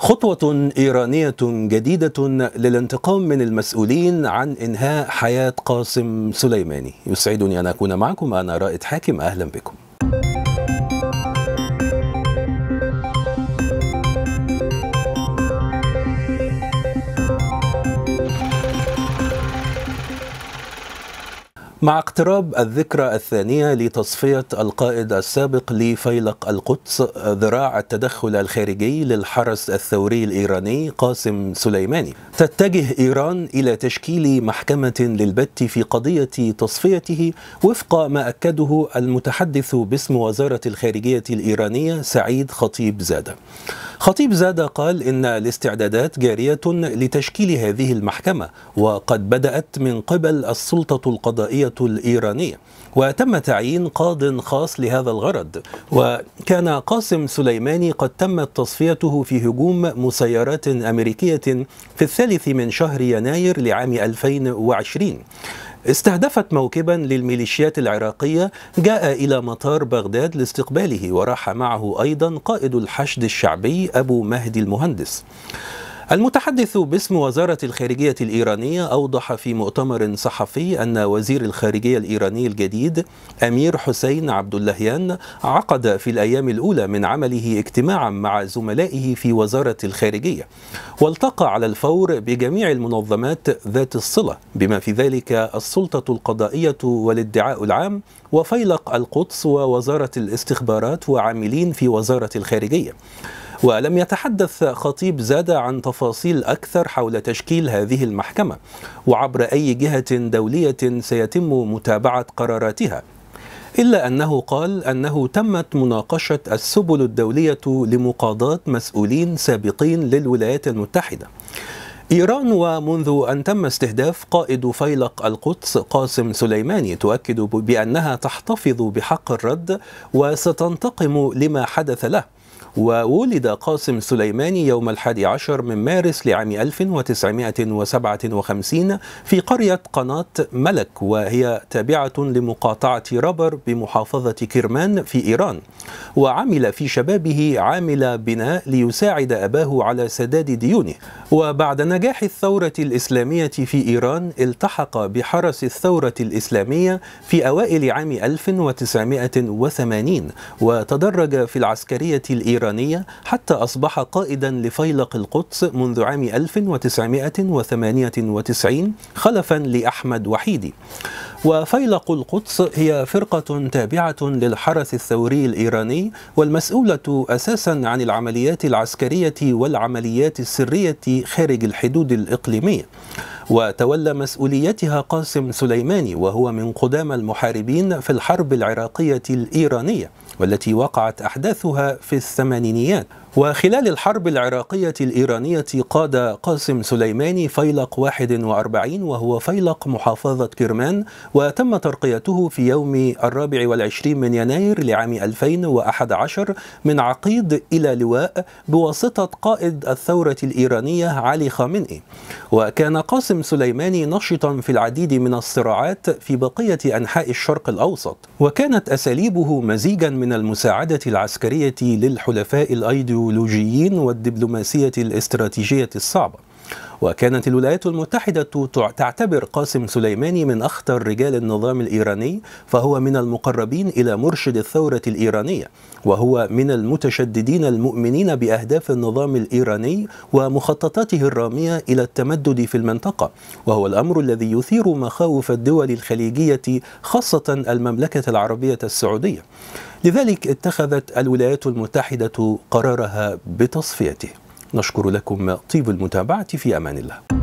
خطوة إيرانية جديدة للانتقام من المسؤولين عن إنهاء حياة قاسم سليماني يسعدني أن أكون معكم أنا رائد حاكم أهلا بكم مع اقتراب الذكرى الثانية لتصفية القائد السابق لفيلق القدس ذراع التدخل الخارجي للحرس الثوري الإيراني قاسم سليماني تتجه إيران إلى تشكيل محكمة للبت في قضية تصفيته وفق ما أكده المتحدث باسم وزارة الخارجية الإيرانية سعيد خطيب زادة خطيب زاد قال إن الاستعدادات جارية لتشكيل هذه المحكمة وقد بدأت من قبل السلطة القضائية الإيرانية وتم تعيين قاض خاص لهذا الغرض وكان قاسم سليماني قد تمت تصفيته في هجوم مسيرات أمريكية في الثالث من شهر يناير لعام 2020 استهدفت موكبا للميليشيات العراقية جاء إلى مطار بغداد لاستقباله وراح معه أيضا قائد الحشد الشعبي أبو مهدي المهندس المتحدث باسم وزارة الخارجية الإيرانية أوضح في مؤتمر صحفي أن وزير الخارجية الإيراني الجديد أمير حسين عبد اللهيان عقد في الأيام الأولى من عمله اجتماعا مع زملائه في وزارة الخارجية والتقى على الفور بجميع المنظمات ذات الصلة بما في ذلك السلطة القضائية والادعاء العام وفيلق القدس ووزارة الاستخبارات وعاملين في وزارة الخارجية ولم يتحدث خطيب زاد عن تفاصيل أكثر حول تشكيل هذه المحكمة وعبر أي جهة دولية سيتم متابعة قراراتها إلا أنه قال أنه تمت مناقشة السبل الدولية لمقاضاة مسؤولين سابقين للولايات المتحدة إيران ومنذ أن تم استهداف قائد فيلق القدس قاسم سليماني تؤكد بأنها تحتفظ بحق الرد وستنتقم لما حدث له وولد قاسم سليماني يوم الحادي عشر من مارس لعام 1957 في قرية قناة ملك وهي تابعة لمقاطعة ربر بمحافظة كرمان في إيران وعمل في شبابه عامل بناء ليساعد أباه على سداد ديونه وبعد نجاح الثورة الإسلامية في إيران التحق بحرس الثورة الإسلامية في أوائل عام 1980 وتدرج في العسكرية الإيرانية الإيرانية حتى أصبح قائدا لفيلق القدس منذ عام 1998 خلفا لأحمد وحيدي وفيلق القدس هي فرقة تابعة للحرس الثوري الإيراني والمسؤولة أساسا عن العمليات العسكرية والعمليات السرية خارج الحدود الإقليمية وتولى مسؤوليتها قاسم سليماني وهو من قدام المحاربين في الحرب العراقية الإيرانية والتي وقعت أحداثها في الثمانينيات وخلال الحرب العراقية الإيرانية قاد قاسم سليماني فيلق 41 وهو فيلق محافظة كرمان وتم ترقيته في يوم الرابع والعشرين من يناير لعام 2011 من عقيد إلى لواء بواسطة قائد الثورة الإيرانية علي خامنئي وكان قاسم سليماني نشطا في العديد من الصراعات في بقية أنحاء الشرق الأوسط وكانت أساليبه مزيجا من المساعدة العسكرية للحلفاء الأيديو الجيولوجيين والدبلوماسية الاستراتيجية الصعبة وكانت الولايات المتحدة تعتبر قاسم سليماني من أخطر رجال النظام الإيراني فهو من المقربين إلى مرشد الثورة الإيرانية وهو من المتشددين المؤمنين بأهداف النظام الإيراني ومخططاته الرامية إلى التمدد في المنطقة وهو الأمر الذي يثير مخاوف الدول الخليجية خاصة المملكة العربية السعودية لذلك اتخذت الولايات المتحدة قرارها بتصفيته نشكر لكم طيب المتابعة في أمان الله